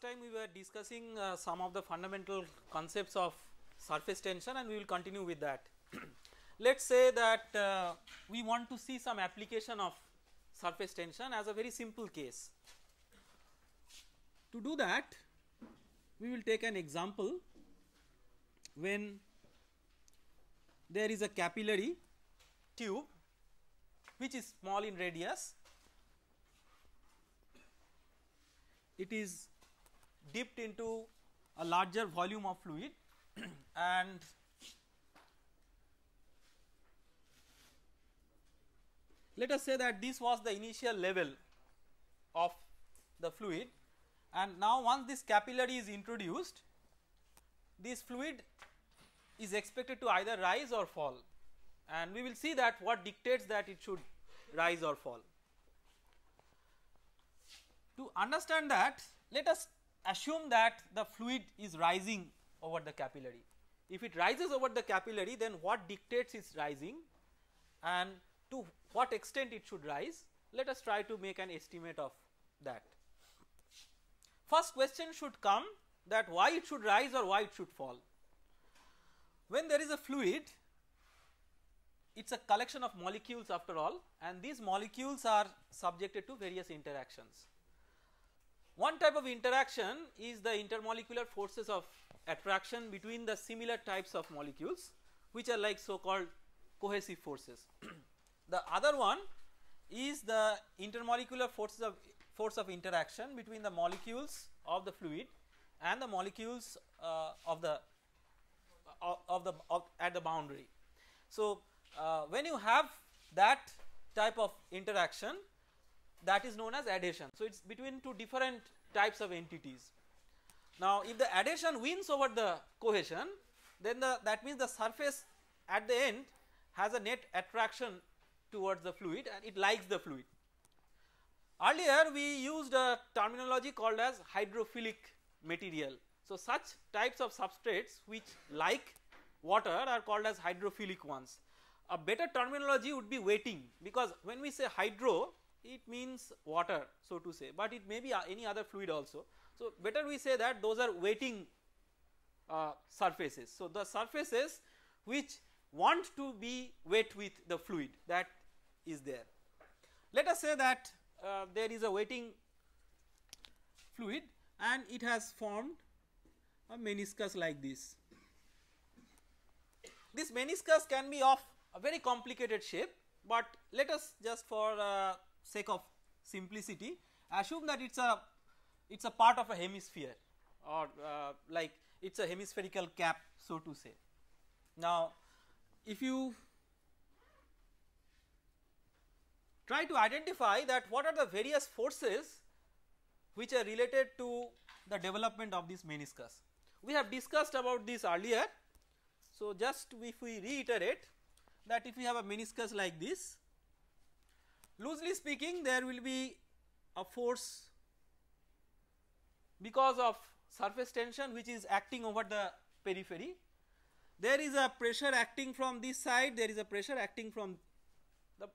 last time we were discussing uh, some of the fundamental concepts of surface tension and we will continue with that. Let us say that uh, we want to see some application of surface tension as a very simple case. To do that we will take an example when there is a capillary tube which is small in radius it is dipped into a larger volume of fluid and let us say that this was the initial level of the fluid and now once this capillary is introduced this fluid is expected to either rise or fall and we will see that what dictates that it should rise or fall. To understand that let us assume that the fluid is rising over the capillary. If it rises over the capillary then what dictates its rising and to what extent it should rise let us try to make an estimate of that. First question should come that why it should rise or why it should fall. When there is a fluid it is a collection of molecules after all and these molecules are subjected to various interactions. One type of interaction is the intermolecular forces of attraction between the similar types of molecules which are like so called cohesive forces. the other one is the intermolecular forces of force of interaction between the molecules of the fluid and the molecules uh, of the uh, of the of at the boundary. So, uh, when you have that type of interaction that is known as adhesion. So, it is between two different types of entities. Now, if the adhesion wins over the cohesion then the, that means the surface at the end has a net attraction towards the fluid and it likes the fluid. Earlier we used a terminology called as hydrophilic material. So, such types of substrates which like water are called as hydrophilic ones. A better terminology would be wetting because when we say hydro it means water so to say but it may be uh, any other fluid also. So, better we say that those are waiting uh, surfaces. So, the surfaces which want to be wet with the fluid that is there. Let us say that uh, there is a waiting fluid and it has formed a meniscus like this. This meniscus can be of a very complicated shape, but let us just for uh, sake of simplicity assume that it is a it is a part of a hemisphere or uh, like it is a hemispherical cap so to say. Now if you try to identify that what are the various forces which are related to the development of this meniscus. We have discussed about this earlier. So, just if we reiterate that if we have a meniscus like this loosely speaking there will be a force because of surface tension which is acting over the periphery. There is a pressure acting from this side, there is a pressure acting from the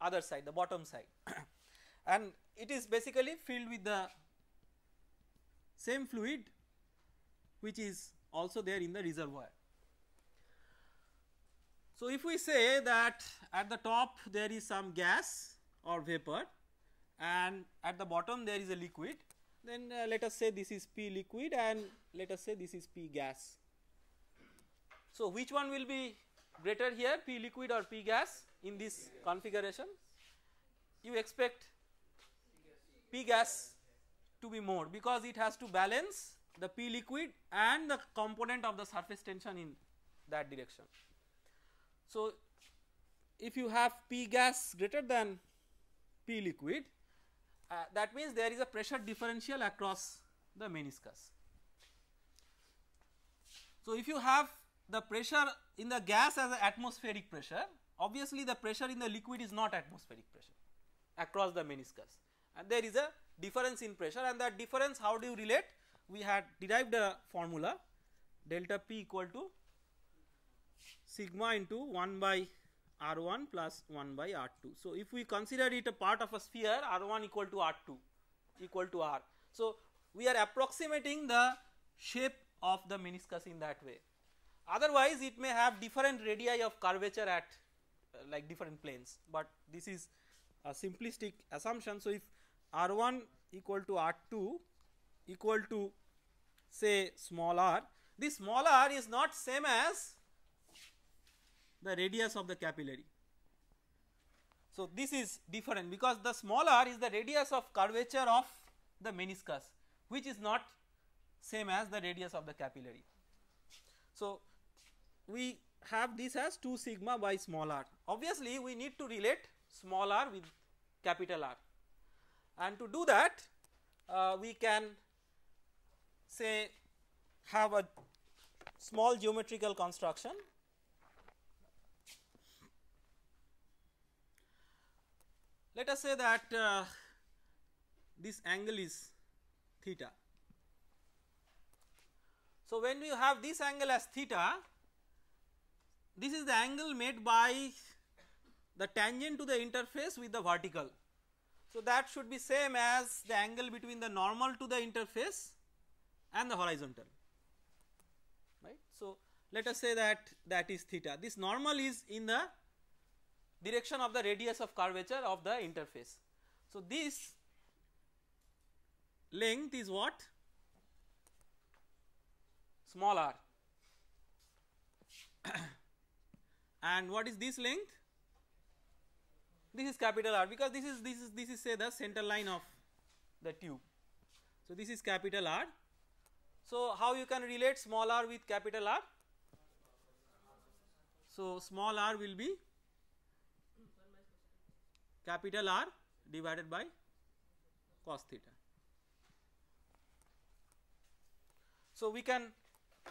other side, the bottom side and it is basically filled with the same fluid which is also there in the reservoir. So, if we say that at the top there is some gas or vapor and at the bottom there is a liquid, then uh, let us say this is P liquid and let us say this is P gas. So, which one will be greater here P liquid or P gas in this configuration? You expect P gas to be more because it has to balance the P liquid and the component of the surface tension in that direction. So, if you have P gas greater than P liquid, uh, that means there is a pressure differential across the meniscus. So, if you have the pressure in the gas as an atmospheric pressure, obviously the pressure in the liquid is not atmospheric pressure across the meniscus and there is a difference in pressure and that difference how do you relate? We had derived a formula delta P equal to sigma into 1 by r1 plus 1 by r2. So, if we consider it a part of a sphere r1 equal to r2 equal to r. So, we are approximating the shape of the meniscus in that way. Otherwise, it may have different radii of curvature at uh, like different planes, but this is a simplistic assumption. So, if r1 equal to r2 equal to say small r, this small r is not same as the radius of the capillary. So, this is different because the small r is the radius of curvature of the meniscus which is not same as the radius of the capillary. So, we have this as 2 sigma by small r. Obviously, we need to relate small r with capital R and to do that uh, we can say have a small geometrical construction let us say that uh, this angle is theta. So, when you have this angle as theta, this is the angle made by the tangent to the interface with the vertical. So, that should be same as the angle between the normal to the interface and the horizontal right. So, let us say that that is theta this normal is in the direction of the radius of curvature of the interface. So, this length is what small r and what is this length this is capital R because this is this is this is say the center line of the tube. So, this is capital R. So, how you can relate small r with capital R? So, small r will be capital R divided by cos theta. So, we can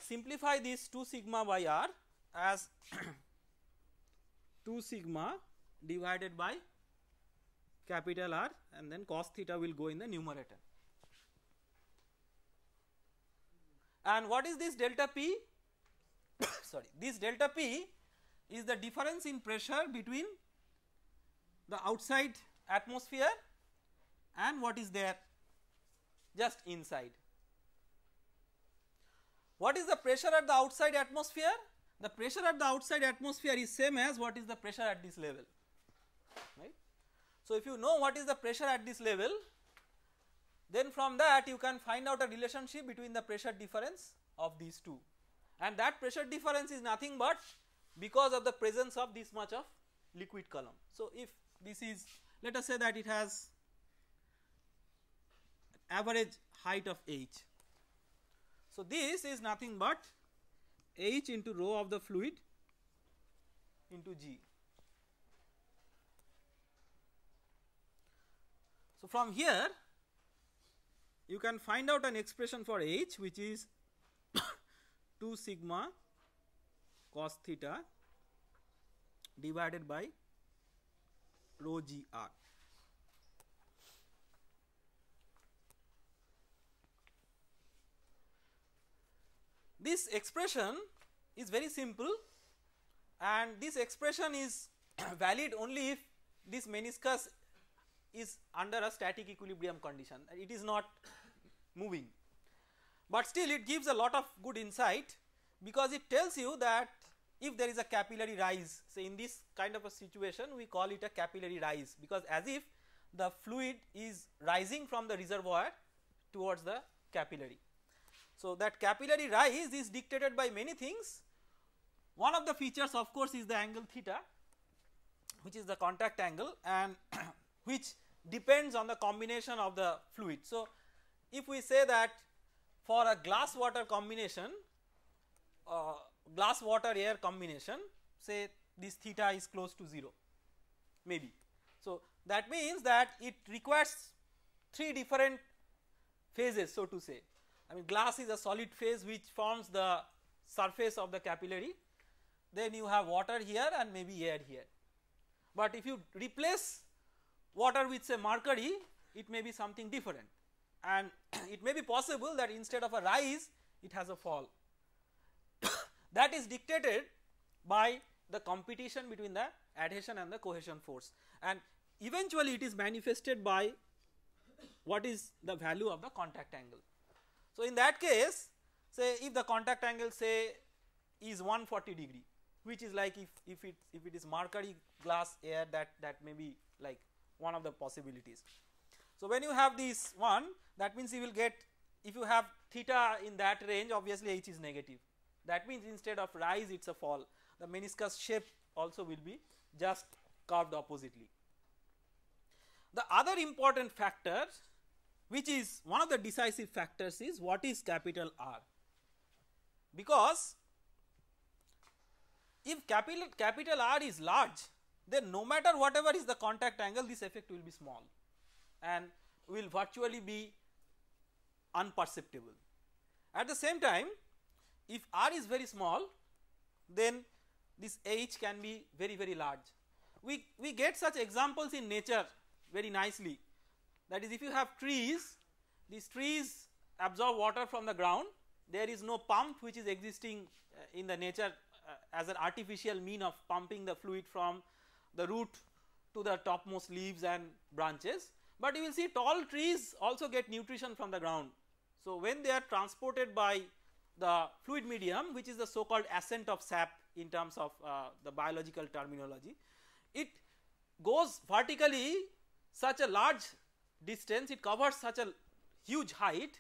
simplify this 2 sigma by r as 2 sigma divided by capital R and then cos theta will go in the numerator. And what is this delta P? sorry, this delta P is the difference in pressure between the outside atmosphere and what is there just inside. What is the pressure at the outside atmosphere? The pressure at the outside atmosphere is same as what is the pressure at this level, right. So, if you know what is the pressure at this level, then from that you can find out a relationship between the pressure difference of these two and that pressure difference is nothing but because of the presence of this much of liquid column. So, if this is let us say that it has average height of h. So, this is nothing but h into rho of the fluid into g. So, from here you can find out an expression for h which is 2 sigma cos theta divided by rho g r. This expression is very simple and this expression is valid only if this meniscus is under a static equilibrium condition it is not moving. But still it gives a lot of good insight because it tells you that if there is a capillary rise. So, in this kind of a situation we call it a capillary rise because as if the fluid is rising from the reservoir towards the capillary. So, that capillary rise is dictated by many things. One of the features of course is the angle theta which is the contact angle and which depends on the combination of the fluid. So, if we say that for a glass water combination uh, glass water air combination say this theta is close to 0 maybe. So, that means that it requires 3 different phases so to say I mean glass is a solid phase which forms the surface of the capillary then you have water here and maybe air here. But if you replace water with say mercury it may be something different and it may be possible that instead of a rise it has a fall that is dictated by the competition between the adhesion and the cohesion force and eventually it is manifested by what is the value of the contact angle. So, in that case say if the contact angle say is 140 degree which is like if, if it if it is mercury glass air that that may be like one of the possibilities. So, when you have this one that means you will get if you have theta in that range obviously h is negative that means instead of rise it is a fall, the meniscus shape also will be just curved oppositely. The other important factor which is one of the decisive factors is what is capital R because if capital, capital R is large then no matter whatever is the contact angle this effect will be small and will virtually be unperceptible. At the same time if r is very small then this h can be very very large. We, we get such examples in nature very nicely that is if you have trees these trees absorb water from the ground there is no pump which is existing uh, in the nature uh, as an artificial mean of pumping the fluid from the root to the topmost leaves and branches but you will see tall trees also get nutrition from the ground. So when they are transported by the fluid medium which is the so called ascent of sap in terms of uh, the biological terminology. It goes vertically such a large distance, it covers such a huge height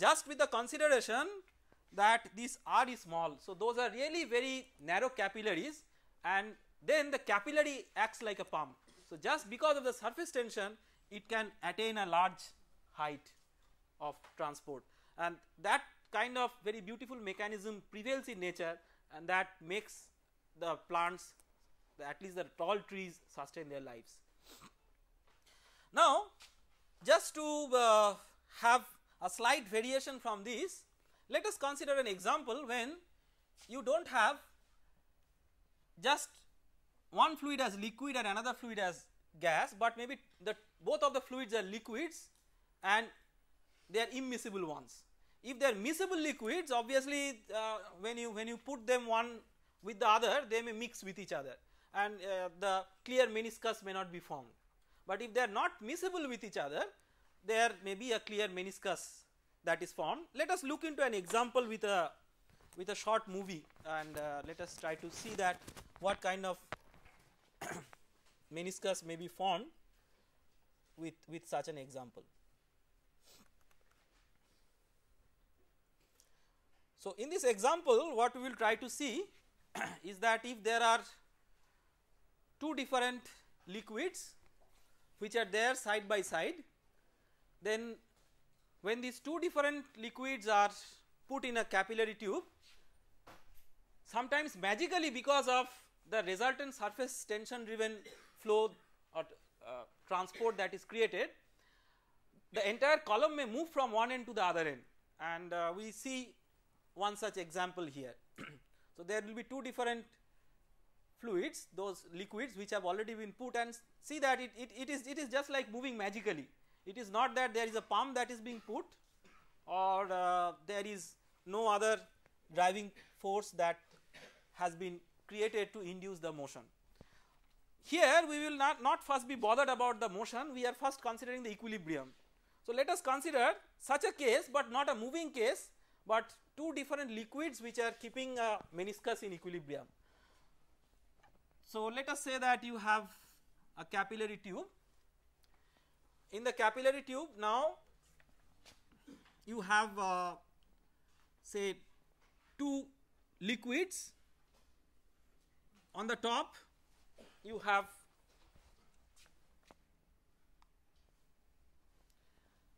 just with the consideration that this r is small. So, those are really very narrow capillaries and then the capillary acts like a pump. So, just because of the surface tension it can attain a large height of transport and that kind of very beautiful mechanism prevails in nature and that makes the plants the at least the tall trees sustain their lives. Now, just to uh, have a slight variation from this, let us consider an example when you do not have just one fluid as liquid and another fluid as gas, but maybe the both of the fluids are liquids and they are immiscible ones. If they are miscible liquids obviously uh, when you when you put them one with the other they may mix with each other and uh, the clear meniscus may not be formed. But if they are not miscible with each other there may be a clear meniscus that is formed. Let us look into an example with a with a short movie and uh, let us try to see that what kind of meniscus may be formed with with such an example. So, in this example what we will try to see is that if there are two different liquids which are there side by side then when these two different liquids are put in a capillary tube sometimes magically because of the resultant surface tension driven flow or uh, transport that is created the entire column may move from one end to the other end and uh, we see one such example here. so, there will be two different fluids those liquids which have already been put and see that it, it, it is it is just like moving magically. It is not that there is a pump that is being put or uh, there is no other driving force that has been created to induce the motion. Here we will not, not first be bothered about the motion, we are first considering the equilibrium. So, let us consider such a case, but not a moving case but two different liquids which are keeping a meniscus in equilibrium. So, let us say that you have a capillary tube. In the capillary tube now you have uh, say two liquids on the top you have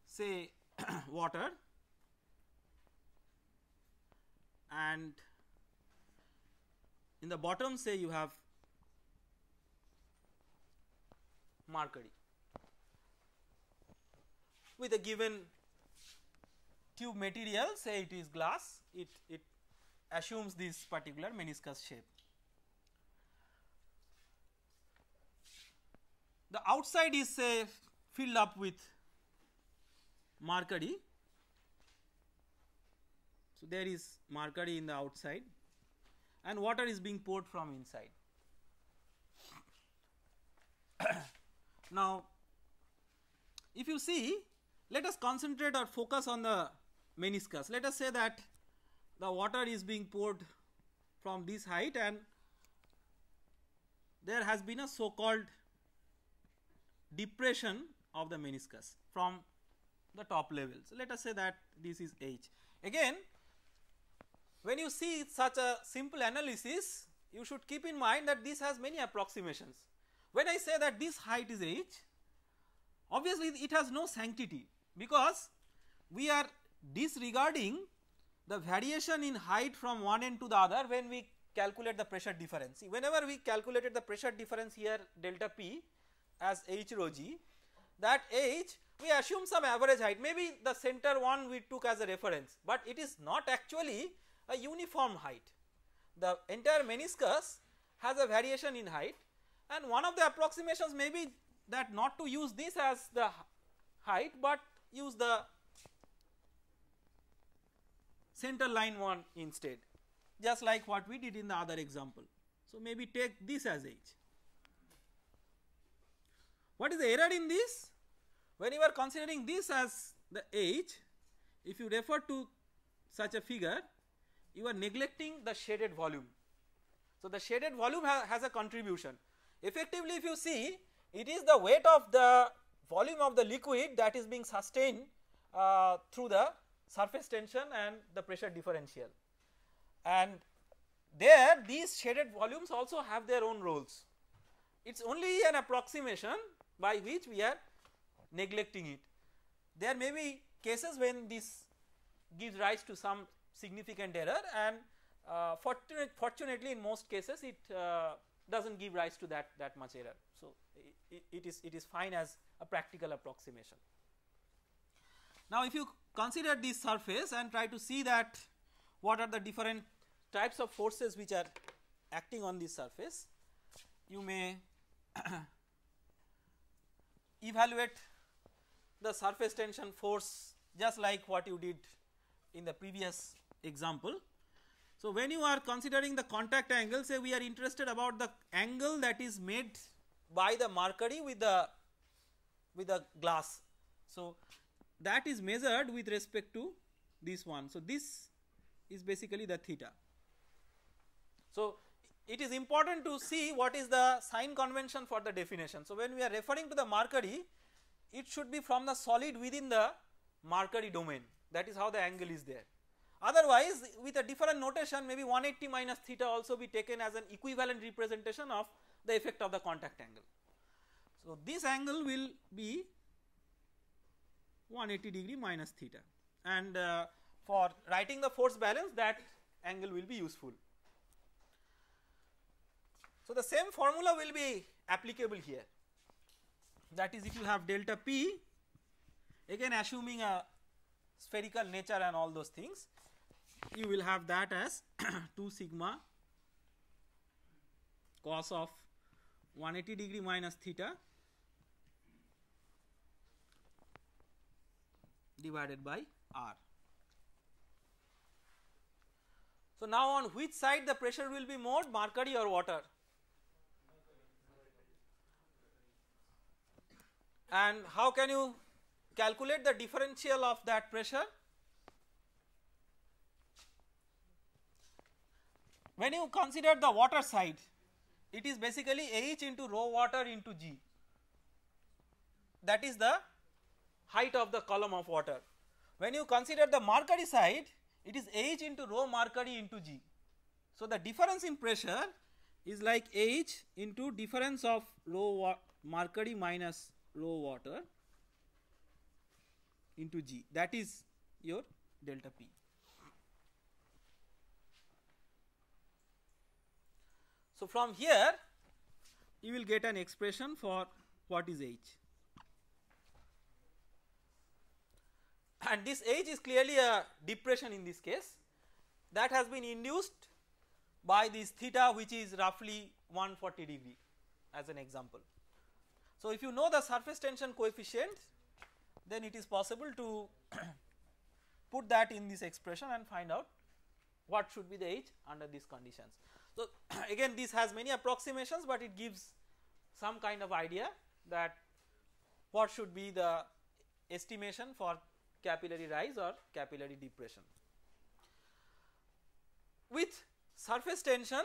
say water and in the bottom say you have mercury with a given tube material say it is glass it it assumes this particular meniscus shape the outside is say filled up with mercury so, there is mercury in the outside and water is being poured from inside. now, if you see, let us concentrate or focus on the meniscus. Let us say that the water is being poured from this height and there has been a so called depression of the meniscus from the top level. So, let us say that this is H. Again, when you see such a simple analysis, you should keep in mind that this has many approximations. When I say that this height is h, obviously it has no sanctity because we are disregarding the variation in height from one end to the other when we calculate the pressure difference. Whenever we calculated the pressure difference here delta P as h rho g, that h we assume some average height, maybe the center one we took as a reference, but it is not actually a uniform height. The entire meniscus has a variation in height and one of the approximations may be that not to use this as the height, but use the center line one instead just like what we did in the other example. So, maybe take this as h. What is the error in this? When you are considering this as the h, if you refer to such a figure, you are neglecting the shaded volume. So, the shaded volume ha has a contribution. Effectively, if you see, it is the weight of the volume of the liquid that is being sustained uh, through the surface tension and the pressure differential. And there these shaded volumes also have their own roles. It is only an approximation by which we are neglecting it. There may be cases when this gives rise to some significant error and uh, fortunate, fortunately in most cases it uh, does not give rise to that, that much error. So, it, it, is, it is fine as a practical approximation. Now, if you consider this surface and try to see that what are the different types of forces which are acting on this surface, you may evaluate the surface tension force just like what you did in the previous example. So when you are considering the contact angle, say we are interested about the angle that is made by the mercury with the with the glass. So that is measured with respect to this one. So this is basically the theta. So it is important to see what is the sign convention for the definition. So when we are referring to the mercury, it should be from the solid within the mercury domain. That is how the angle is there. Otherwise, with a different notation maybe 180 minus theta also be taken as an equivalent representation of the effect of the contact angle. So, this angle will be 180 degree minus theta and uh, for writing the force balance that angle will be useful. So, the same formula will be applicable here that is if you have delta p again assuming a spherical nature and all those things you will have that as 2 sigma cos of 180 degree minus theta divided by r. So, now on which side the pressure will be more mercury or water and how can you calculate the differential of that pressure When you consider the water side, it is basically H into rho water into G that is the height of the column of water. When you consider the mercury side, it is H into rho mercury into G. So, the difference in pressure is like H into difference of rho mercury minus rho water into G that is your delta P. So, from here you will get an expression for what is h, and this h is clearly a depression in this case that has been induced by this theta which is roughly 140 degree as an example. So, if you know the surface tension coefficient then it is possible to put that in this expression and find out what should be the h under these conditions. So, again this has many approximations, but it gives some kind of idea that what should be the estimation for capillary rise or capillary depression. With surface tension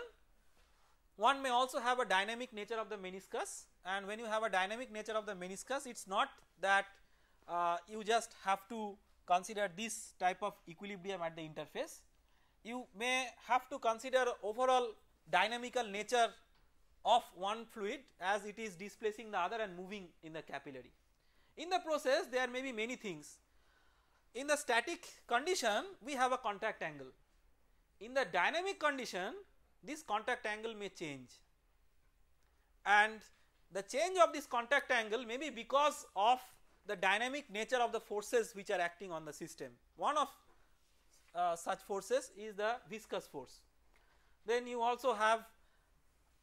one may also have a dynamic nature of the meniscus and when you have a dynamic nature of the meniscus it is not that uh, you just have to consider this type of equilibrium at the interface you may have to consider overall dynamical nature of one fluid as it is displacing the other and moving in the capillary. In the process there may be many things. In the static condition we have a contact angle. In the dynamic condition this contact angle may change and the change of this contact angle may be because of the dynamic nature of the forces which are acting on the system. One of uh, such forces is the viscous force. Then you also have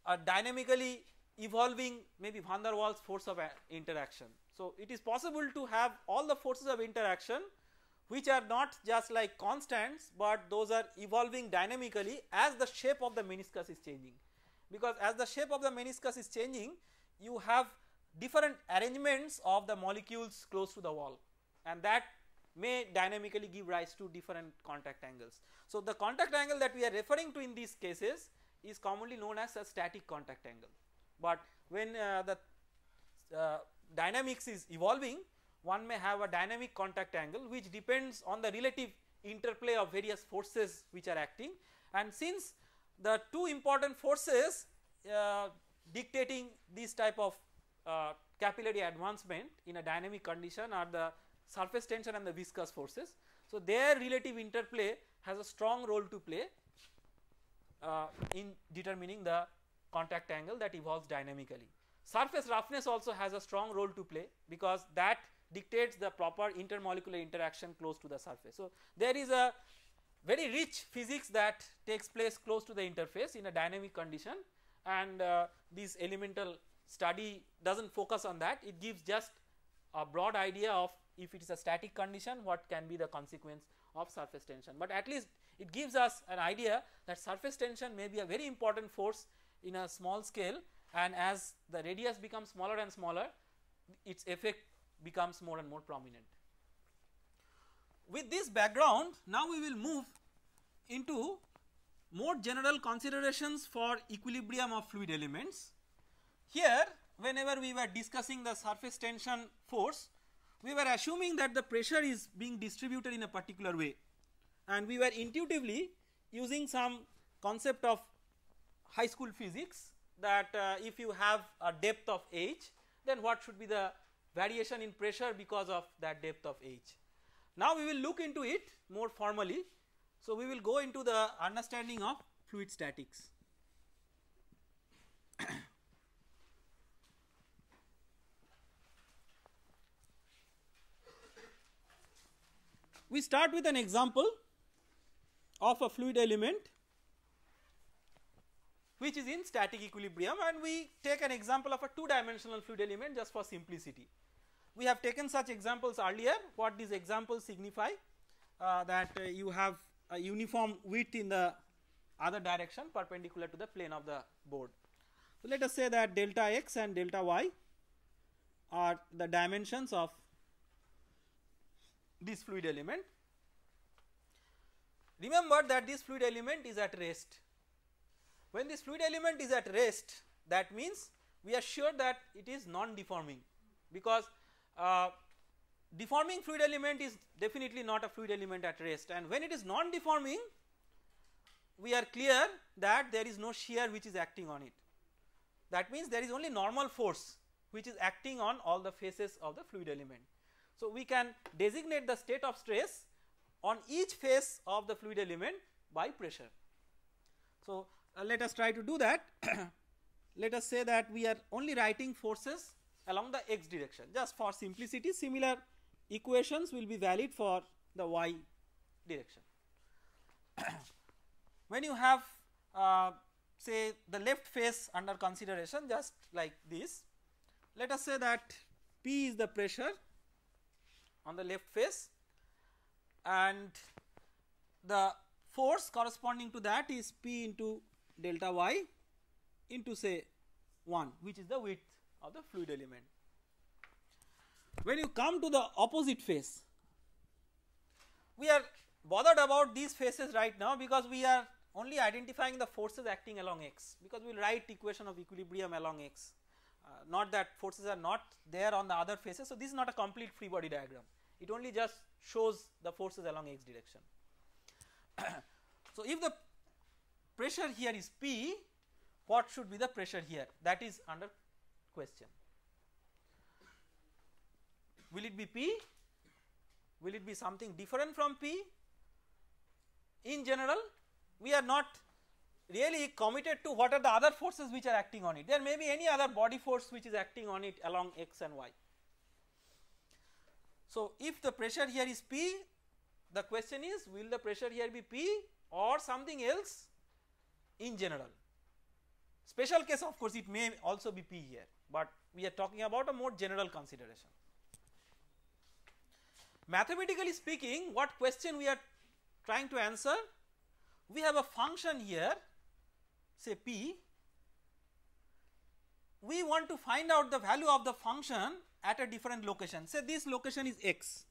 a dynamically evolving maybe van der Waals force of uh, interaction. So, it is possible to have all the forces of interaction which are not just like constants, but those are evolving dynamically as the shape of the meniscus is changing. Because as the shape of the meniscus is changing, you have different arrangements of the molecules close to the wall and that may dynamically give rise to different contact angles. So, the contact angle that we are referring to in these cases is commonly known as a static contact angle, but when uh, the uh, dynamics is evolving one may have a dynamic contact angle which depends on the relative interplay of various forces which are acting and since the two important forces uh, dictating this type of uh, capillary advancement in a dynamic condition are the surface tension and the viscous forces. So, their relative interplay has a strong role to play uh, in determining the contact angle that evolves dynamically. Surface roughness also has a strong role to play because that dictates the proper intermolecular interaction close to the surface. So, there is a very rich physics that takes place close to the interface in a dynamic condition and uh, this elemental study does not focus on that it gives just a broad idea of if it is a static condition what can be the consequence of surface tension. But at least it gives us an idea that surface tension may be a very important force in a small scale and as the radius becomes smaller and smaller its effect becomes more and more prominent. With this background now we will move into more general considerations for equilibrium of fluid elements. Here whenever we were discussing the surface tension force we were assuming that the pressure is being distributed in a particular way and we were intuitively using some concept of high school physics that uh, if you have a depth of h then what should be the variation in pressure because of that depth of h. Now we will look into it more formally. So we will go into the understanding of fluid statics. We start with an example of a fluid element which is in static equilibrium and we take an example of a two dimensional fluid element just for simplicity. We have taken such examples earlier what these examples signify uh, that uh, you have a uniform width in the other direction perpendicular to the plane of the board. So, let us say that delta x and delta y are the dimensions of this fluid element. Remember that this fluid element is at rest. When this fluid element is at rest that means we are sure that it is non deforming because uh, deforming fluid element is definitely not a fluid element at rest and when it is non deforming we are clear that there is no shear which is acting on it. That means there is only normal force which is acting on all the faces of the fluid element. So, we can designate the state of stress on each face of the fluid element by pressure. So, uh, let us try to do that. let us say that we are only writing forces along the x direction just for simplicity similar equations will be valid for the y direction. when you have uh, say the left face under consideration just like this let us say that P is the pressure on the left face and the force corresponding to that is P into delta y into say 1 which is the width of the fluid element. When you come to the opposite face, we are bothered about these faces right now because we are only identifying the forces acting along x because we will write equation of equilibrium along x. Uh, not that forces are not there on the other faces. So, this is not a complete free body diagram it only just shows the forces along x direction. so, if the pressure here is P, what should be the pressure here that is under question. Will it be P? Will it be something different from P? In general, we are not really committed to what are the other forces which are acting on it. There may be any other body force which is acting on it along x and y. So, if the pressure here is P the question is will the pressure here be P or something else in general. Special case of course it may also be P here, but we are talking about a more general consideration. Mathematically speaking what question we are trying to answer? We have a function here say P, we want to find out the value of the function at a different location. Say this location is x.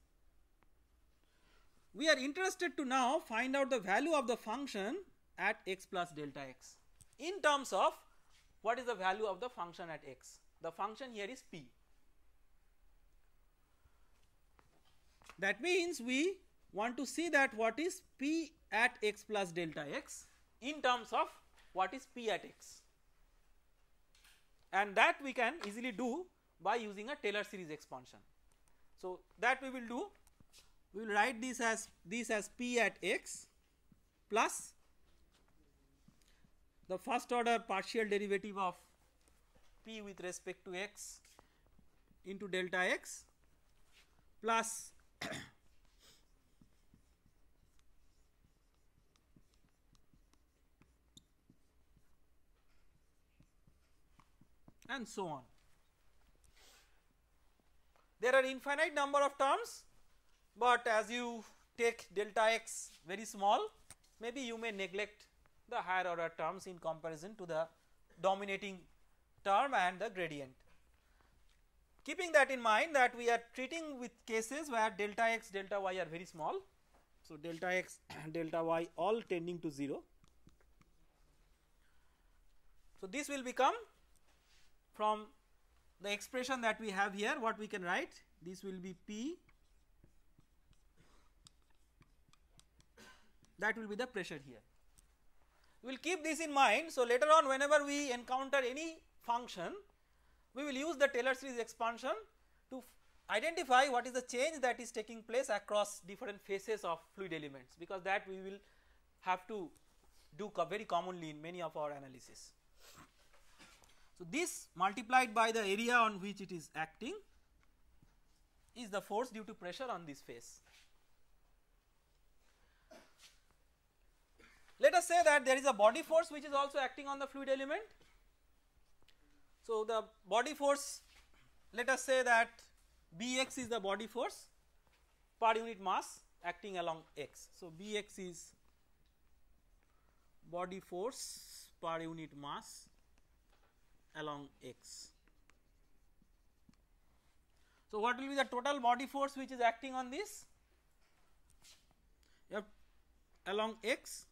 We are interested to now find out the value of the function at x plus delta x in terms of what is the value of the function at x. The function here is p. That means we want to see that what is p at x plus delta x in terms of what is p at x and that we can easily do by using a Taylor series expansion. So, that we will do we will write this as this as p at x plus the first order partial derivative of p with respect to x into delta x plus and so on there are infinite number of terms but as you take delta x very small maybe you may neglect the higher order terms in comparison to the dominating term and the gradient. Keeping that in mind that we are treating with cases where delta x delta y are very small. So, delta x delta y all tending to 0. So, this will become from the expression that we have here what we can write this will be P that will be the pressure here. We will keep this in mind. So, later on whenever we encounter any function we will use the Taylor series expansion to identify what is the change that is taking place across different phases of fluid elements because that we will have to do very commonly in many of our analysis. So, this multiplied by the area on which it is acting is the force due to pressure on this face. Let us say that there is a body force which is also acting on the fluid element. So, the body force let us say that Bx is the body force per unit mass acting along x. So, Bx is body force per unit mass along x. So, what will be the total body force which is acting on this? You have along x.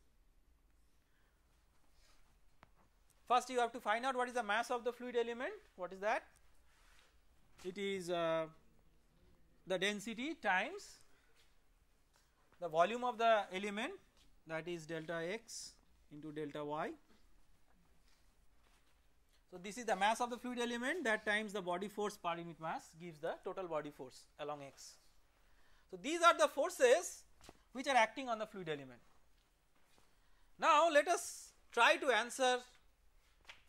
First, you have to find out what is the mass of the fluid element. What is that? It is uh, the density times the volume of the element that is delta x into delta y so, this is the mass of the fluid element that times the body force per unit mass gives the total body force along x. So, these are the forces which are acting on the fluid element. Now, let us try to answer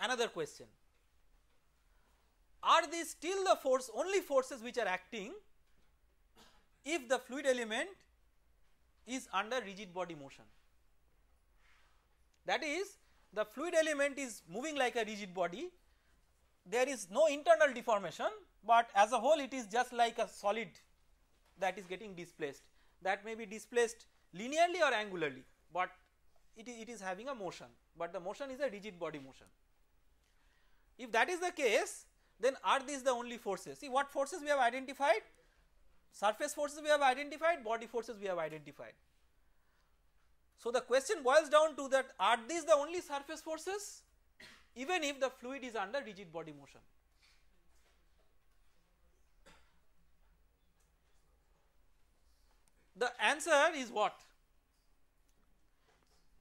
another question. Are these still the force only forces which are acting if the fluid element is under rigid body motion? That is the fluid element is moving like a rigid body there is no internal deformation but as a whole it is just like a solid that is getting displaced that may be displaced linearly or angularly but it, it is having a motion but the motion is a rigid body motion. If that is the case then are these the only forces see what forces we have identified surface forces we have identified body forces we have identified so, the question boils down to that are these the only surface forces even if the fluid is under rigid body motion. The answer is what?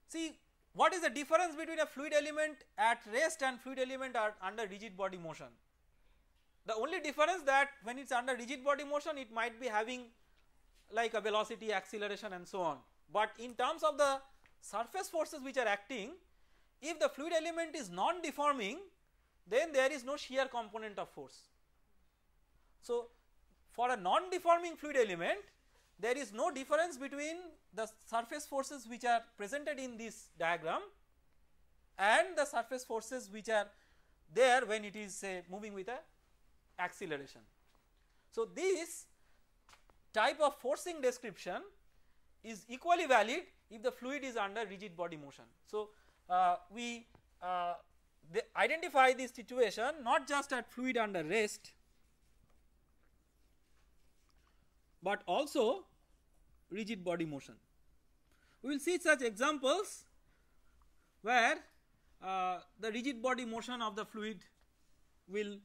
See what is the difference between a fluid element at rest and fluid element are under rigid body motion? The only difference that when it is under rigid body motion it might be having like a velocity acceleration and so on but in terms of the surface forces which are acting, if the fluid element is non deforming, then there is no shear component of force. So, for a non deforming fluid element, there is no difference between the surface forces which are presented in this diagram and the surface forces which are there when it is say moving with a acceleration. So, this type of forcing description is equally valid if the fluid is under rigid body motion. So, uh, we uh, identify this situation not just at fluid under rest, but also rigid body motion. We will see such examples where uh, the rigid body motion of the fluid will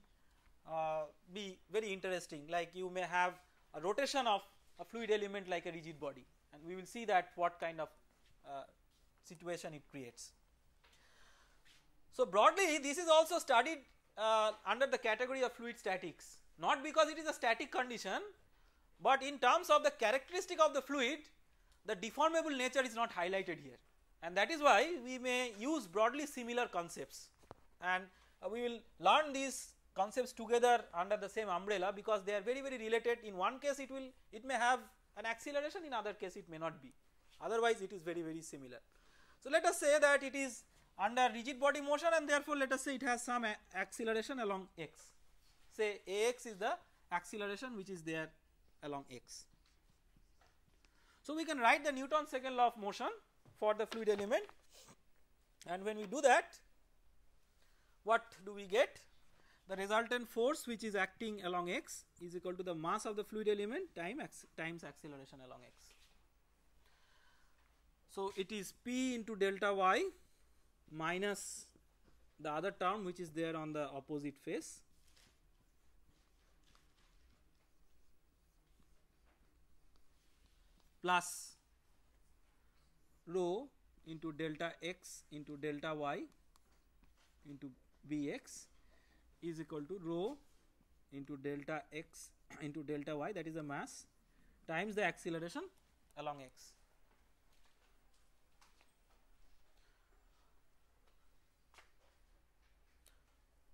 uh, be very interesting like you may have a rotation of a fluid element like a rigid body and we will see that what kind of uh, situation it creates. So, broadly this is also studied uh, under the category of fluid statics not because it is a static condition, but in terms of the characteristic of the fluid the deformable nature is not highlighted here and that is why we may use broadly similar concepts and uh, we will learn these concepts together under the same umbrella because they are very very related in one case it will it may have an acceleration in other case it may not be otherwise it is very very similar. So, let us say that it is under rigid body motion and therefore, let us say it has some acceleration along x say Ax is the acceleration which is there along x. So, we can write the Newton second law of motion for the fluid element and when we do that what do we get the resultant force which is acting along x is equal to the mass of the fluid element time times acceleration along x. So, it is p into delta y minus the other term which is there on the opposite face. plus rho into delta x into delta y into bx is equal to rho into delta x into delta y that is the mass times the acceleration along x.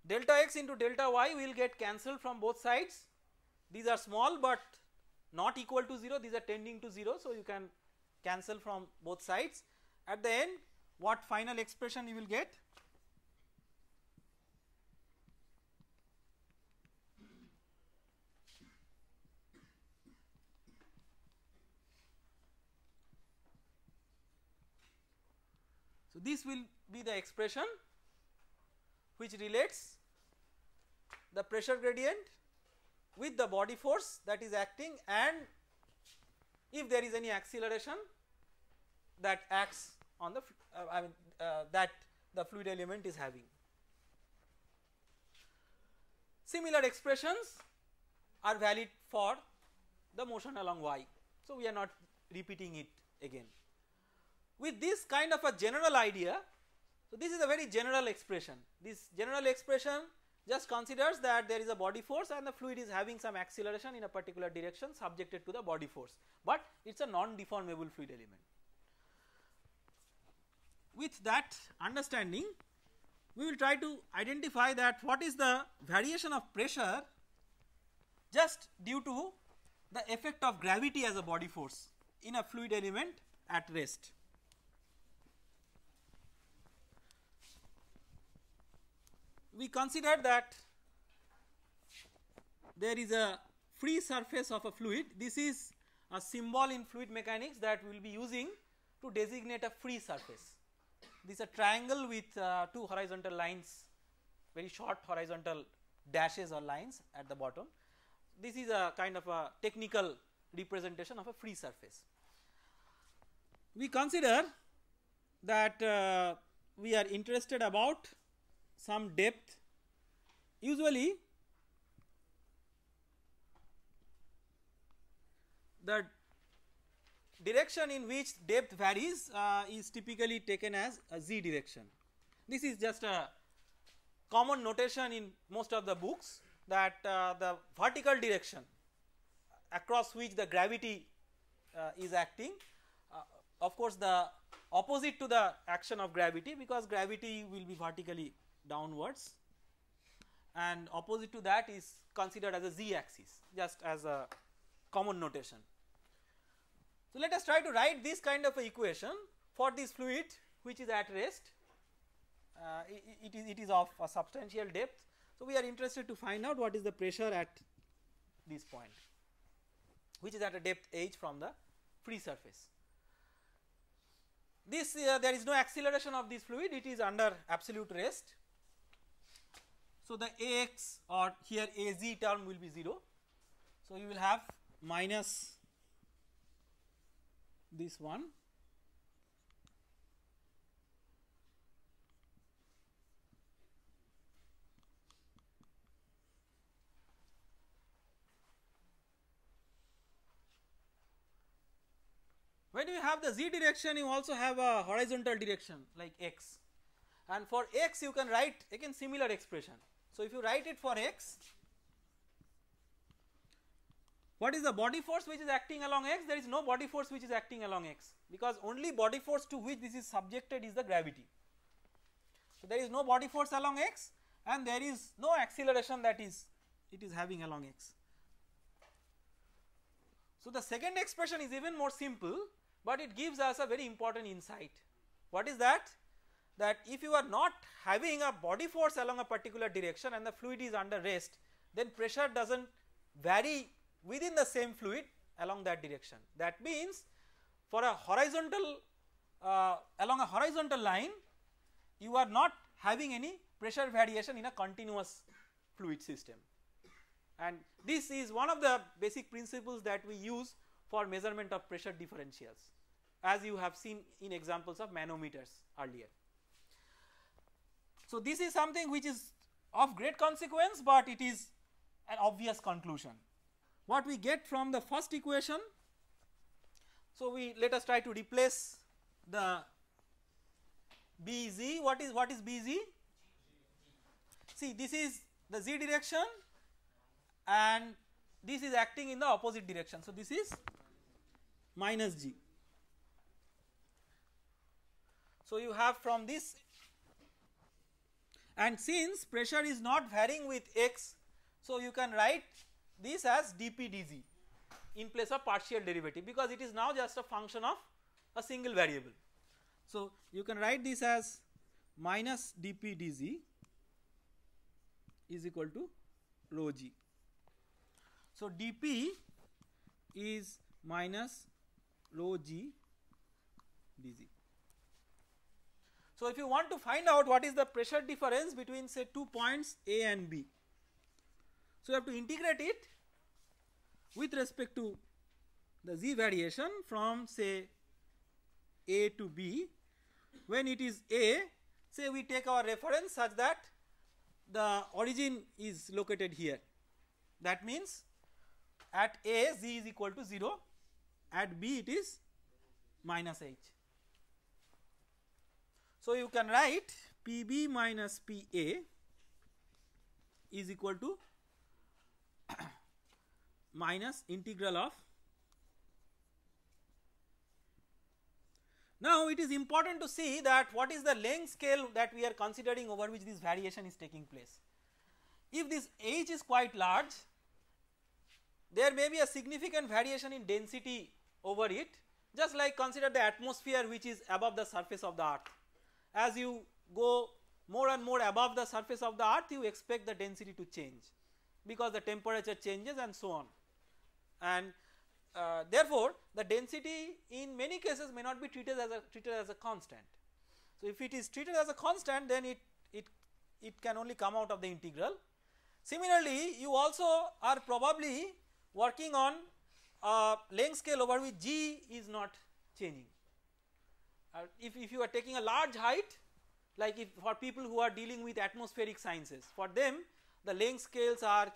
Delta x into delta y will get cancelled from both sides. These are small but not equal to 0, these are tending to 0. So, you can cancel from both sides. At the end what final expression you will get? So, this will be the expression which relates the pressure gradient with the body force that is acting and if there is any acceleration that acts on the uh, I mean uh, that the fluid element is having. Similar expressions are valid for the motion along y. So, we are not repeating it again with this kind of a general idea. So, this is a very general expression. This general expression just considers that there is a body force and the fluid is having some acceleration in a particular direction subjected to the body force, but it is a non deformable fluid element. With that understanding, we will try to identify that what is the variation of pressure just due to the effect of gravity as a body force in a fluid element at rest. we consider that there is a free surface of a fluid. This is a symbol in fluid mechanics that we will be using to designate a free surface. This is a triangle with uh, two horizontal lines, very short horizontal dashes or lines at the bottom. This is a kind of a technical representation of a free surface. We consider that uh, we are interested about some depth usually the direction in which depth varies uh, is typically taken as a z direction. This is just a common notation in most of the books that uh, the vertical direction across which the gravity uh, is acting uh, of course the opposite to the action of gravity because gravity will be vertically downwards and opposite to that is considered as a z axis just as a common notation. So, let us try to write this kind of equation for this fluid which is at rest uh, it, it is it is of a substantial depth. So, we are interested to find out what is the pressure at this point which is at a depth h from the free surface. This uh, there is no acceleration of this fluid it is under absolute rest so, the Ax or here A z term will be 0. So, you will have minus this one when you have the z direction you also have a horizontal direction like x and for x you can write again similar expression so, if you write it for x, what is the body force which is acting along x? There is no body force which is acting along x because only body force to which this is subjected is the gravity. So, there is no body force along x and there is no acceleration that is it is having along x. So, the second expression is even more simple, but it gives us a very important insight. What is that? that if you are not having a body force along a particular direction and the fluid is under rest, then pressure does not vary within the same fluid along that direction. That means, for a horizontal uh, along a horizontal line, you are not having any pressure variation in a continuous fluid system. And this is one of the basic principles that we use for measurement of pressure differentials as you have seen in examples of manometers earlier. So, this is something which is of great consequence, but it is an obvious conclusion. What we get from the first equation, so we let us try to replace the BZ. What is what is BZ? See, this is the z direction, and this is acting in the opposite direction. So this is minus g. So you have from this and since pressure is not varying with x so you can write this as dp dz in place of partial derivative because it is now just a function of a single variable. So, you can write this as minus dp dz is equal to rho g. So, dp is minus rho g dz. So, if you want to find out what is the pressure difference between say two points A and B, so you have to integrate it with respect to the z variation from say A to B. When it is A, say we take our reference such that the origin is located here. That means at A z is equal to 0, at B it is minus h. So you can write PB minus PA is equal to minus integral of Now it is important to see that what is the length scale that we are considering over which this variation is taking place. If this h is quite large, there may be a significant variation in density over it just like consider the atmosphere which is above the surface of the earth as you go more and more above the surface of the earth you expect the density to change because the temperature changes and so on and uh, therefore the density in many cases may not be treated as a treated as a constant so if it is treated as a constant then it it it can only come out of the integral similarly you also are probably working on a length scale over which g is not changing uh, if, if you are taking a large height like if for people who are dealing with atmospheric sciences for them the length scales are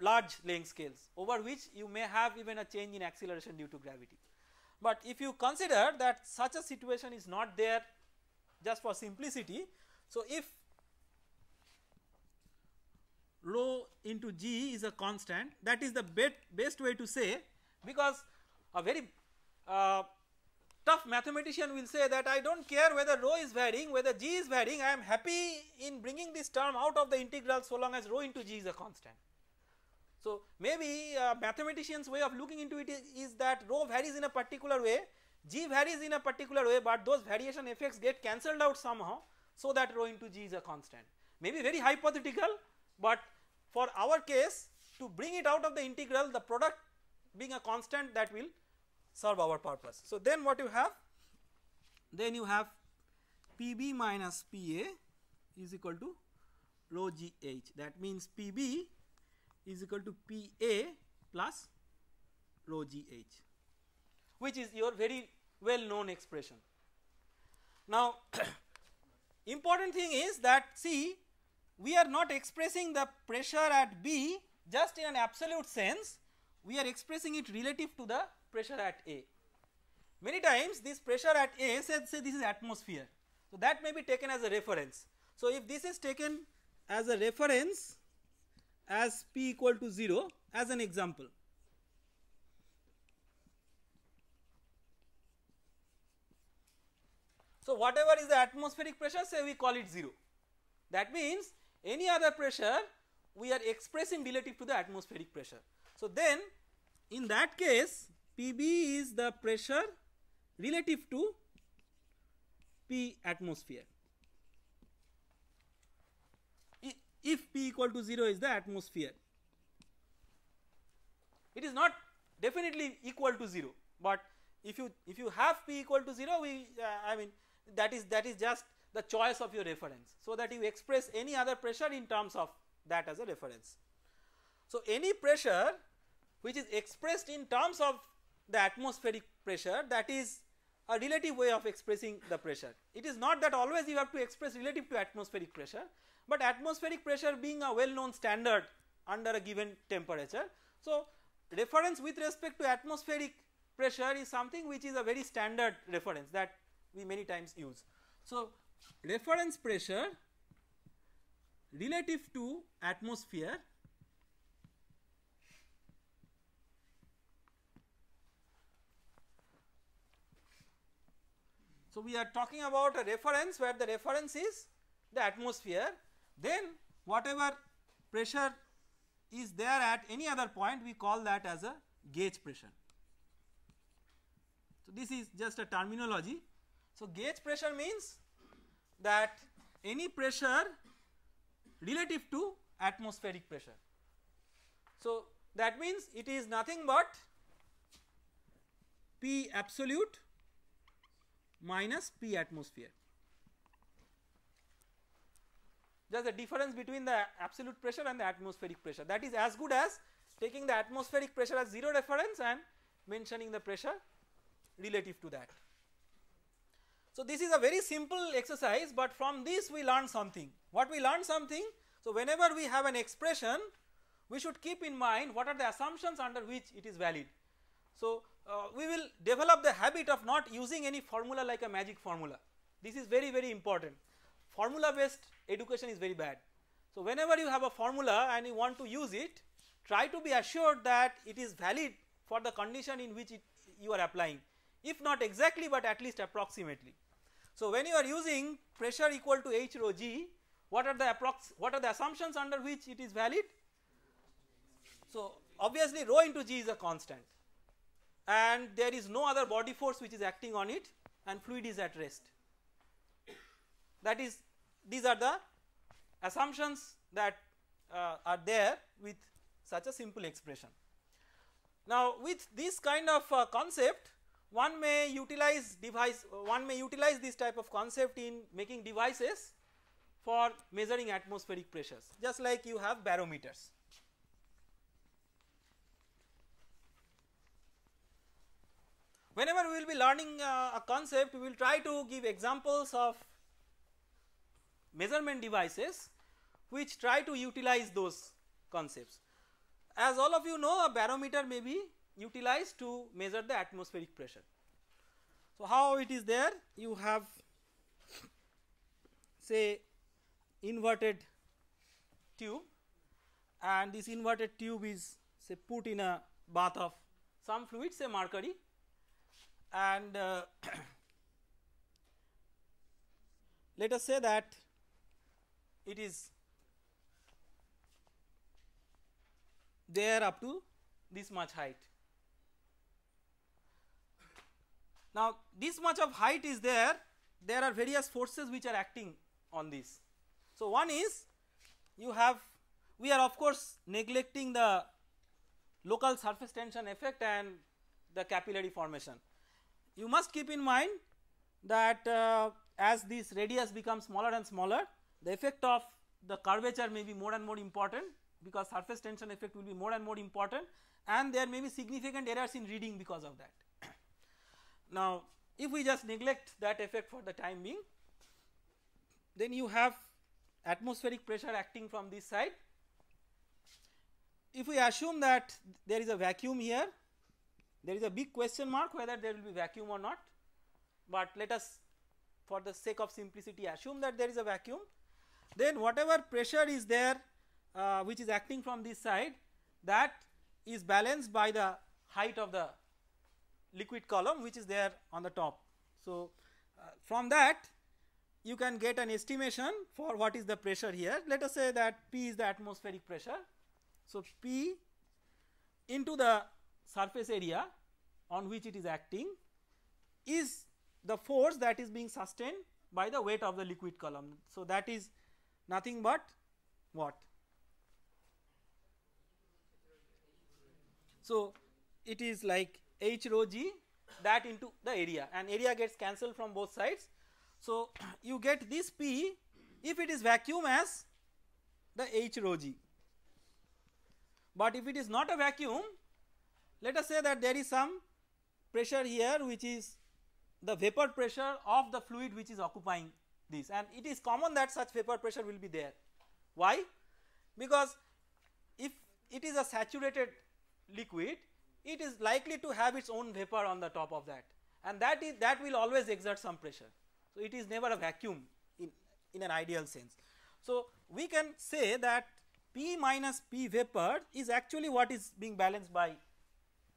large length scales over which you may have even a change in acceleration due to gravity. But if you consider that such a situation is not there just for simplicity. So, if rho into g is a constant that is the best way to say because a very uh, tough mathematician will say that I do not care whether rho is varying, whether g is varying, I am happy in bringing this term out of the integral so long as rho into g is a constant. So, maybe a uh, mathematician's way of looking into it is, is that rho varies in a particular way, g varies in a particular way, but those variation effects get cancelled out somehow so that rho into g is a constant. Maybe very hypothetical, but for our case to bring it out of the integral the product being a constant that will serve our purpose. So then what you have? Then you have PB minus PA is equal to rho GH. That means PB is equal to PA plus rho GH, which is your very well known expression. Now, important thing is that see we are not expressing the pressure at B just in an absolute sense, we are expressing it relative to the pressure at A. Many times this pressure at A says say this is atmosphere. So, that may be taken as a reference. So, if this is taken as a reference as P equal to 0 as an example. So, whatever is the atmospheric pressure say we call it 0. That means, any other pressure we are expressing relative to the atmospheric pressure. So, then in that case PB is the pressure relative to P atmosphere. If P equal to 0 is the atmosphere, it is not definitely equal to 0, but if you if you have P equal to 0, we uh, I mean that is that is just the choice of your reference. So, that you express any other pressure in terms of that as a reference. So, any pressure which is expressed in terms of the atmospheric pressure that is a relative way of expressing the pressure. It is not that always you have to express relative to atmospheric pressure, but atmospheric pressure being a well known standard under a given temperature. So, reference with respect to atmospheric pressure is something which is a very standard reference that we many times use. So, reference pressure relative to atmosphere So, we are talking about a reference where the reference is the atmosphere then whatever pressure is there at any other point we call that as a gauge pressure. So, this is just a terminology. So, gauge pressure means that any pressure relative to atmospheric pressure. So, that means it is nothing but P absolute minus P atmosphere. Just the difference between the absolute pressure and the atmospheric pressure that is as good as taking the atmospheric pressure as 0 reference and mentioning the pressure relative to that. So, this is a very simple exercise, but from this we learn something. What we learn something? So, whenever we have an expression, we should keep in mind what are the assumptions under which it is valid. So, uh, we will develop the habit of not using any formula like a magic formula. This is very very important. Formula based education is very bad. So, whenever you have a formula and you want to use it, try to be assured that it is valid for the condition in which it, you are applying, if not exactly but at least approximately. So, when you are using pressure equal to H rho g, what are the approx what are the assumptions under which it is valid? So, obviously rho into g is a constant and there is no other body force which is acting on it and fluid is at rest. That is these are the assumptions that uh, are there with such a simple expression. Now with this kind of uh, concept one may utilize device one may utilize this type of concept in making devices for measuring atmospheric pressures just like you have barometers. Whenever we will be learning uh, a concept, we will try to give examples of measurement devices which try to utilize those concepts. As all of you know, a barometer may be utilized to measure the atmospheric pressure. So, how it is there? You have say inverted tube and this inverted tube is say put in a bath of some fluid say mercury and uh, let us say that it is there up to this much height. Now, this much of height is there, there are various forces which are acting on this. So, one is you have we are of course neglecting the local surface tension effect and the capillary formation. You must keep in mind that uh, as this radius becomes smaller and smaller the effect of the curvature may be more and more important because surface tension effect will be more and more important and there may be significant errors in reading because of that. now if we just neglect that effect for the time being then you have atmospheric pressure acting from this side. If we assume that there is a vacuum here there is a big question mark whether there will be vacuum or not, but let us for the sake of simplicity assume that there is a vacuum. Then whatever pressure is there uh, which is acting from this side that is balanced by the height of the liquid column which is there on the top. So, uh, from that you can get an estimation for what is the pressure here. Let us say that P is the atmospheric pressure. So, P into the surface area on which it is acting is the force that is being sustained by the weight of the liquid column. So, that is nothing but what? So, it is like h rho g that into the area and area gets cancelled from both sides. So, you get this p if it is vacuum as the h rho g, but if it is not a vacuum let us say that there is some pressure here which is the vapor pressure of the fluid which is occupying this and it is common that such vapor pressure will be there. Why? Because if it is a saturated liquid it is likely to have its own vapor on the top of that and that is that will always exert some pressure. So, it is never a vacuum in, in an ideal sense. So, we can say that P minus P vapor is actually what is being balanced by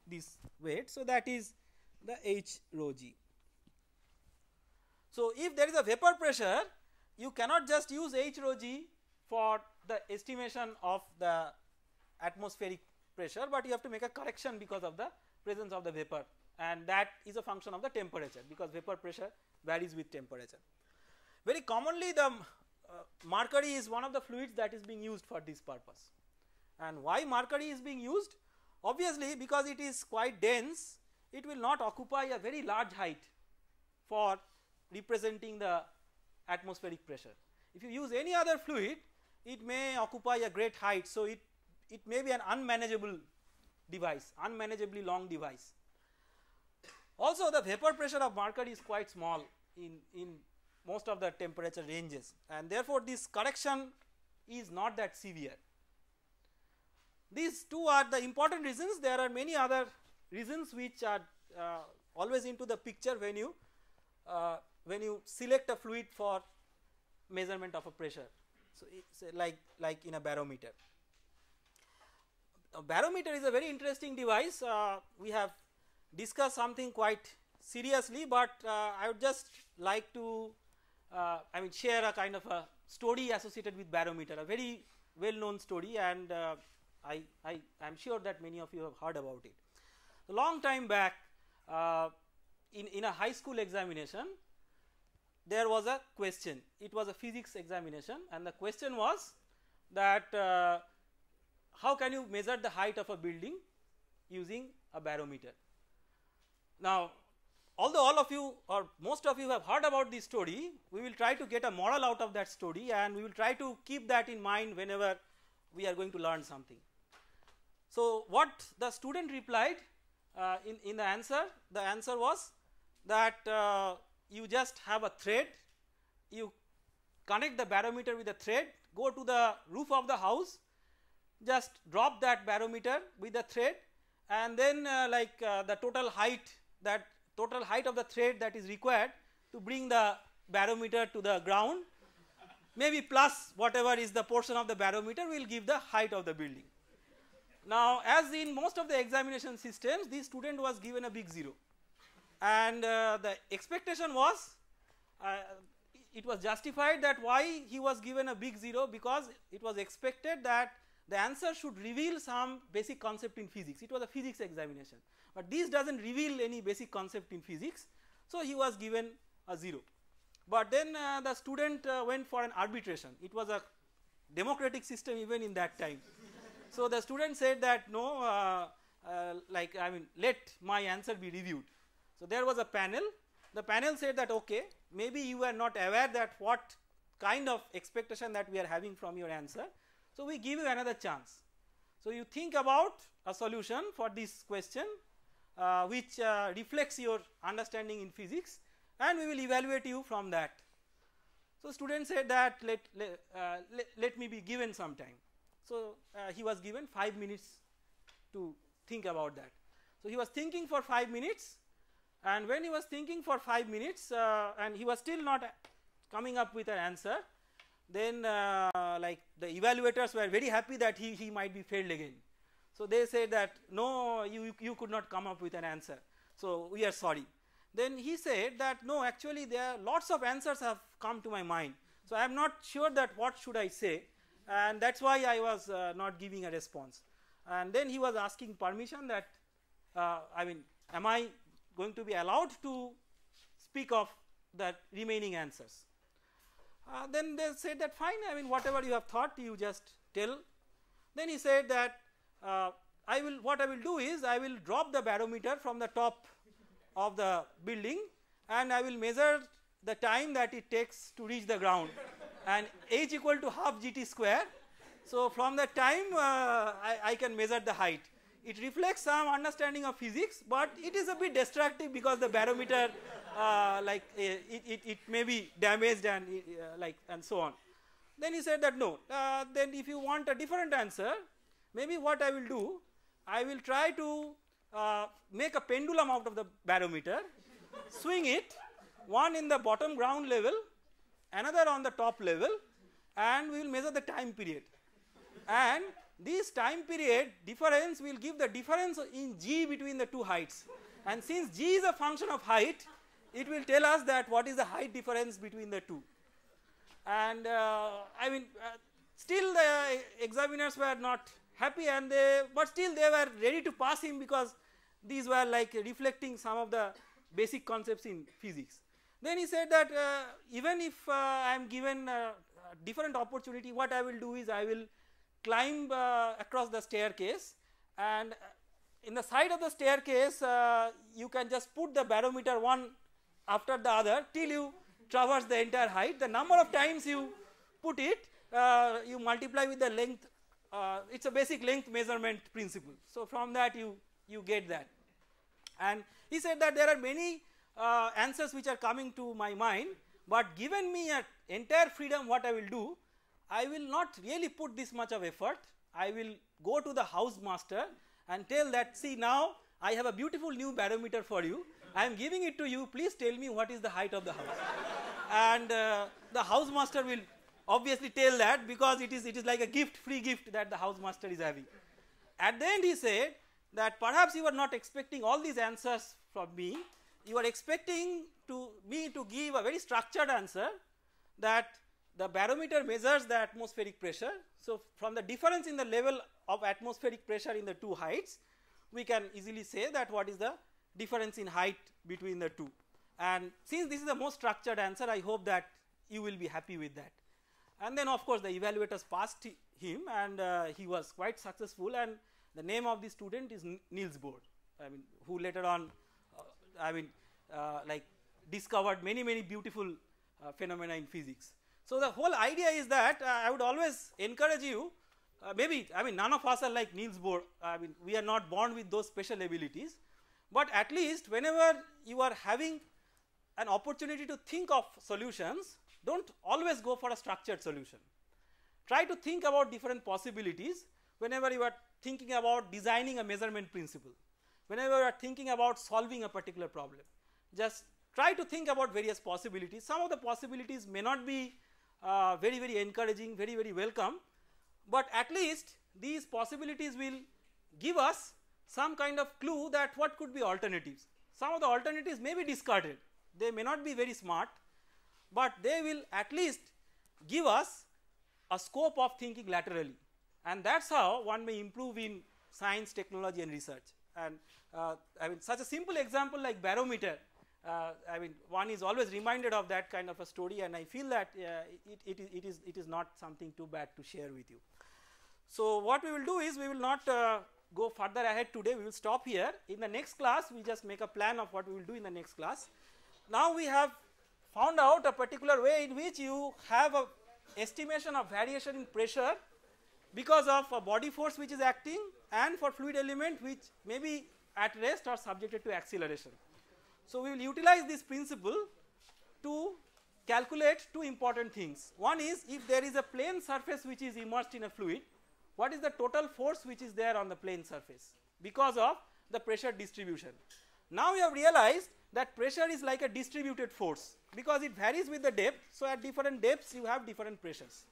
this weight. So, that is the h rho g. So, if there is a vapor pressure you cannot just use h rho g for the estimation of the atmospheric pressure, but you have to make a correction because of the presence of the vapor and that is a function of the temperature because vapor pressure varies with temperature. Very commonly the uh, mercury is one of the fluids that is being used for this purpose and why mercury is being used Obviously, because it is quite dense, it will not occupy a very large height for representing the atmospheric pressure. If you use any other fluid, it may occupy a great height. So, it, it may be an unmanageable device, unmanageably long device. Also, the vapor pressure of mercury is quite small in, in most of the temperature ranges and therefore, this correction is not that severe. These two are the important reasons there are many other reasons which are uh, always into the picture when you uh, when you select a fluid for measurement of a pressure. So, uh, like like in a barometer. A barometer is a very interesting device. Uh, we have discussed something quite seriously, but uh, I would just like to uh, I mean share a kind of a story associated with barometer, a very well known story and I, I, am sure that many of you have heard about it. A long time back uh, in, in a high school examination there was a question, it was a physics examination and the question was that uh, how can you measure the height of a building using a barometer. Now although all of you or most of you have heard about this story, we will try to get a moral out of that story and we will try to keep that in mind whenever we are going to learn something. So, what the student replied uh, in, in the answer? The answer was that uh, you just have a thread, you connect the barometer with the thread, go to the roof of the house, just drop that barometer with the thread and then uh, like uh, the total height that total height of the thread that is required to bring the barometer to the ground maybe plus whatever is the portion of the barometer will give the height of the building. Now, as in most of the examination systems, the student was given a big zero, and uh, the expectation was uh, it was justified that why he was given a big zero because it was expected that the answer should reveal some basic concept in physics. It was a physics examination, but this does not reveal any basic concept in physics, so he was given a zero. But then uh, the student uh, went for an arbitration, it was a democratic system even in that time. So the student said that no, uh, uh, like I mean let my answer be reviewed. So there was a panel, the panel said that okay, maybe you are not aware that what kind of expectation that we are having from your answer. So we give you another chance. So you think about a solution for this question uh, which uh, reflects your understanding in physics and we will evaluate you from that. So, student said that let, let, uh, let, let me be given some time. So, uh, he was given 5 minutes to think about that. So, he was thinking for 5 minutes and when he was thinking for 5 minutes uh, and he was still not coming up with an answer, then uh, like the evaluators were very happy that he, he might be failed again. So, they said that no you, you could not come up with an answer. So, we are sorry. Then he said that no actually there are lots of answers have come to my mind. So, I am not sure that what should I say and that's why I was uh, not giving a response. And then he was asking permission that uh, I mean, am I going to be allowed to speak of the remaining answers? Uh, then they said that fine, I mean, whatever you have thought, you just tell. Then he said that uh, I will, what I will do is, I will drop the barometer from the top of the building and I will measure the time that it takes to reach the ground and h equal to half gt square. So from that time uh, I, I can measure the height. It reflects some understanding of physics, but it is a bit destructive because the barometer uh, like uh, it, it, it may be damaged and like and so on. Then he said that no, uh, then if you want a different answer, maybe what I will do, I will try to uh, make a pendulum out of the barometer, swing it, one in the bottom ground level another on the top level and we will measure the time period. and this time period difference will give the difference in g between the two heights. and since g is a function of height, it will tell us that what is the height difference between the two. And uh, I mean, uh, still the examiners were not happy and they, but still they were ready to pass him because these were like reflecting some of the basic concepts in physics. Then he said that uh, even if uh, I am given different opportunity what I will do is I will climb uh, across the staircase and in the side of the staircase you can just put the barometer one after the other till you traverse the entire height. The number of times you put it, uh, you multiply with the length. Uh, it's a basic length measurement principle. So from that you you get that. And he said that there are many uh, answers which are coming to my mind but given me an entire freedom what I will do I will not really put this much of effort I will go to the house master and tell that see now I have a beautiful new barometer for you I am giving it to you please tell me what is the height of the house and uh, the house master will obviously tell that because it is it is like a gift free gift that the house master is having at the end he said that perhaps you were not expecting all these answers from me you are expecting to me to give a very structured answer that the barometer measures the atmospheric pressure. So, from the difference in the level of atmospheric pressure in the two heights, we can easily say that what is the difference in height between the two. And since this is the most structured answer, I hope that you will be happy with that. And then of course, the evaluators passed him and uh, he was quite successful and the name of the student is Niels Bohr, I mean who later on I mean, uh, like discovered many, many beautiful uh, phenomena in physics. So the whole idea is that uh, I would always encourage you uh, maybe I mean none of us are like Niels Bohr. I mean we are not born with those special abilities, but at least whenever you are having an opportunity to think of solutions, don't always go for a structured solution. Try to think about different possibilities whenever you are thinking about designing a measurement principle whenever you are thinking about solving a particular problem just try to think about various possibilities some of the possibilities may not be uh, very very encouraging very very welcome but at least these possibilities will give us some kind of clue that what could be alternatives some of the alternatives may be discarded they may not be very smart but they will at least give us a scope of thinking laterally and that is how one may improve in science technology and research. And uh, I mean, such a simple example like barometer, uh, I mean, one is always reminded of that kind of a story, and I feel that uh, it, it, it, is, it is not something too bad to share with you. So, what we will do is we will not go further ahead today, we will stop here. In the next class, we just make a plan of what we will do in the next class. Now, we have found out a particular way in which you have a estimation of variation in pressure because of a body force which is acting and for fluid element which may be at rest or subjected to acceleration. So, we will utilize this principle to calculate two important things. One is if there is a plane surface which is immersed in a fluid, what is the total force which is there on the plane surface because of the pressure distribution. Now, we have realized that pressure is like a distributed force because it varies with the depth. So, at different depths you have different pressures.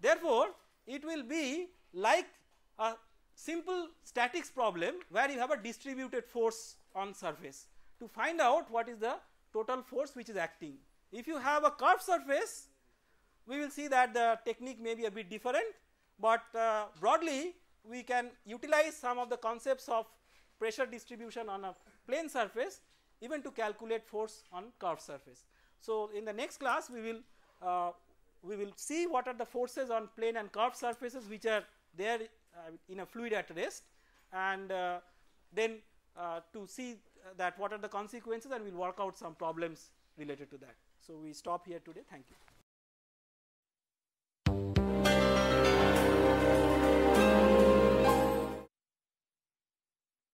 Therefore, it will be like a simple statics problem where you have a distributed force on surface to find out what is the total force which is acting. If you have a curved surface, we will see that the technique may be a bit different, but uh, broadly we can utilize some of the concepts of pressure distribution on a plane surface even to calculate force on curved surface. So, in the next class we will uh, we will see what are the forces on plane and curved surfaces which are there uh, in a fluid at rest and uh, then uh, to see that what are the consequences and we will work out some problems related to that. So, we stop here today thank you.